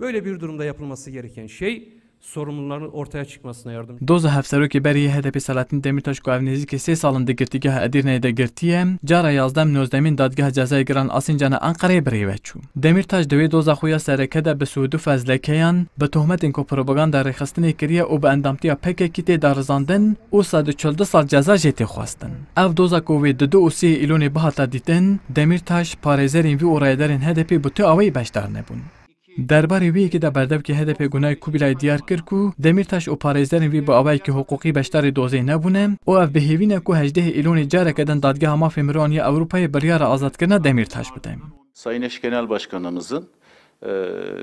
Böyle bir durumda yapılması gereken şey sorumluların ortaya çıkmasına yardım. Doza hefseroki beriye HDP Selahattin Demirtaş Qavnizi ki ses alındı girtigaha de girtiye, cara yazdam nözdemin dadgah cezaya giren Asincan'a Ankara'ya beriye veçu. Demirtaş devi doza xuya serekede be suudu fezlekeyan, be tohmetin ko propaganda rekhastini kiriye u be endamtiya PKK te darzandin, u sadı çıldı sal ceza jeti xuastin. Ev doza kovi dudu usi iloni bahata ditin, Demirtaş parezerin vi orayederin HDP bütü avayı beşdar nebun. دربارێ وەیەکی دا بەردەبکی هەدەپێ گونای کوبیلای دیار کرد و دەمیرتاش و پارێزدەن وی بە ئاوایکی حقوقی بەشداری دۆزەی نەبوونن و ئەف بهێوینە و هەجدێ ئیلۆنی جارەکەدەن دادگا مافی مرۆنیە ئەوروپای بریارە ئازادکردە دەمیرتاش بدەین. Sayın Eşkenel Başkanımızın e,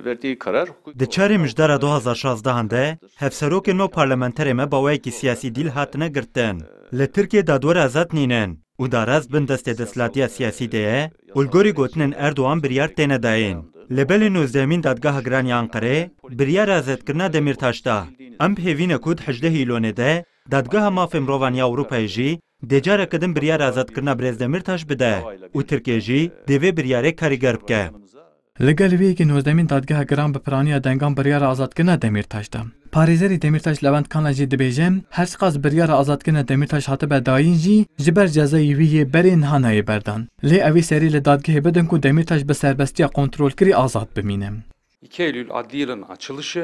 verdiği karar Di çarê mijdara 2016 de hevserokên no parlamenterê me bawayekî siyasi dil hatine girtin. Li Tirkiye dadwara azad nînin û darast bin destê destlatiya siyasî de ye, Ulgorî gotinên Erdoğan biryar têne dayên. لەبەلی نۆزدەمین دادگاهە گرانی ئەنقەرێ بریا رازێتکردنا دەمیرتاشدا ئەم پێوینە کود حدە هیلۆنێدە دادگاهە مافی مرۆڤانیا ئەوروپای ژی دێجارەکەدن بریا رازەتکردنا برێز دەمیرتاش بدە و ترکێژی دەوێ بریارێک کاریگەر بکە Լգալվի եկին հոզդեմին դադգահը գրան բպրանիա դենգան բրիարը ազատգնը դեմիրթաշտը։ Փարիզերի դեմիրթաշ Լևանտ քանաջի դբեժեմ հեր սխաս բրիարը ազատգնը դեմիրթաշ հատը բա դային ջի ջբեր ջազայի վի ե բերին հանայի բերդան։ Լե ավի սերի լե դադգի hebedin ku Demirtaş bi serbestiya kontrol kiri azat bimîne. 2 Eylül Adli Yılın açılışı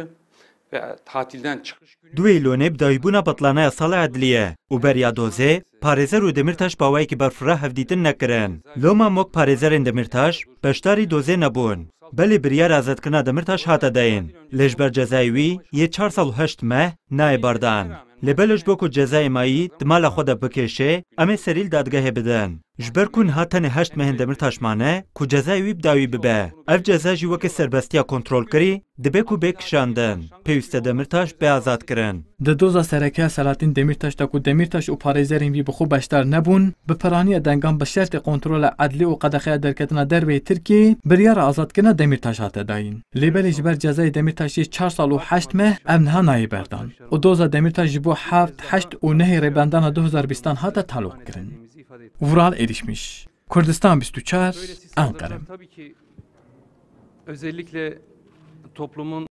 دوێ لۆنێ بداویبوونا بەتلانایە ساڵی عدلیە و بەریادۆزێ پارێزەر و دەمیرتاش باوایکی بەرفرا هەفدیتن نەکردن لۆما مۆک پارێزەرێن دەمیرتاش بەشداری دۆزێ نەبوون بەلی بریار ئازادکردنا دەمیرتاش هاتەدەین لەشبەر جەزایوی یە 4 مە نایە باردان لەبەلش بۆکو جەزای مایی دمالە خۆدا بکێشێ ئەمێ سەریل دادگەهێ بدەن جبر کون هاتنه هشت مهن دمر تاشمانه کو جزای وی بداوی ببه اف جزا جی وک سربستیا کنترل کری دبه کو بک شاندن پیوسته دمر تاش به آزاد کرن د دوزا سرکه سلاطین دمر تاش تا کو دمر تاش او پاریزرین وی بخو بشتر نبون به پرانی دنگان به شرط کنترل عدلی او قدخه درکتنا در وی ترکی بریار آزاد کنه دمر تاش هات داین لیبل جبر جزای دمر تاش 4 سال و 8 مه امنها نای بردان او دوزا دمر تاش بو 7 8 و 9 ربندان 2020 هات تعلق کرن ورال erişmiş. Kurdistan Büstüçar, Ankara. Tabii ki özellikle toplumun